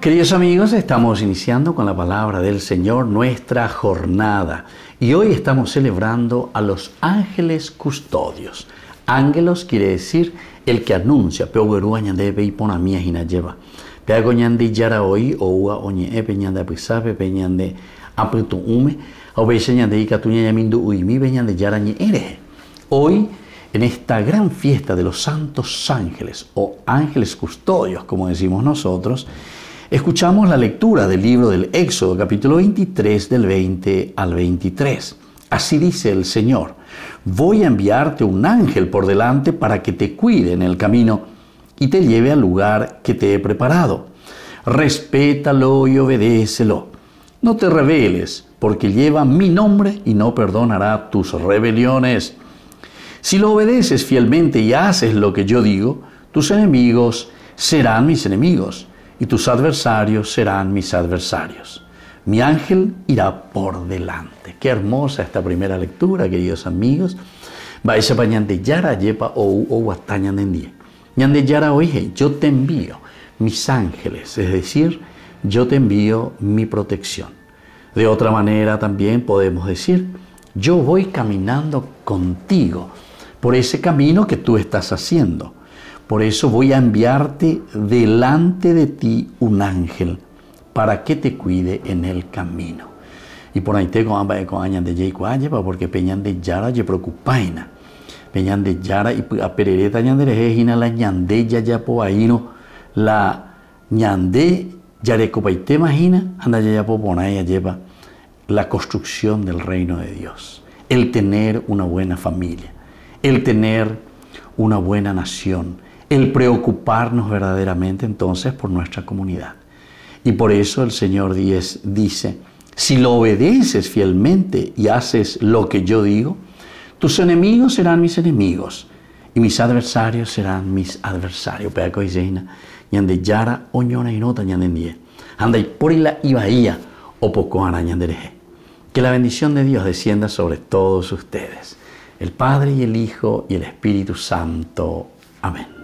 Queridos amigos, estamos iniciando con la palabra del Señor nuestra jornada y hoy estamos celebrando a los ángeles custodios. Ángelos quiere decir el que anuncia, debe y yara hoy, e Hoy, en esta gran fiesta de los santos ángeles, o ángeles custodios, como decimos nosotros, escuchamos la lectura del libro del Éxodo, capítulo 23, del 20 al 23. Así dice el Señor, voy a enviarte un ángel por delante para que te cuide en el camino y te lleve al lugar que te he preparado. Respétalo y obedécelo. No te rebeles, porque lleva mi nombre y no perdonará tus rebeliones. Si lo obedeces fielmente y haces lo que yo digo, tus enemigos serán mis enemigos y tus adversarios serán mis adversarios. Mi ángel irá por delante. Qué hermosa esta primera lectura, queridos amigos. Baisa de yara yepa o ou en Ñande yara oye yo te envío mis ángeles, es decir, yo te envío mi protección. De otra manera también podemos decir, yo voy caminando contigo por ese camino que tú estás haciendo. Por eso voy a enviarte delante de ti un ángel para que te cuide en el camino. Y por ahí te acompañan de Jaico ah, porque peñan de Yara y preocupaina. Peñan de Yara y a Perereta ñanderejejina la ñande ya poaino la ñande te imagina anda ya poponaya lleva la construcción del reino de Dios. El tener una buena familia, el tener una buena nación, el preocuparnos verdaderamente entonces por nuestra comunidad. Y por eso el Señor dice, si lo obedeces fielmente y haces lo que yo digo, tus enemigos serán mis enemigos y mis adversarios serán mis adversarios. Que la bendición de Dios descienda sobre todos ustedes, el Padre y el Hijo y el Espíritu Santo. Amén.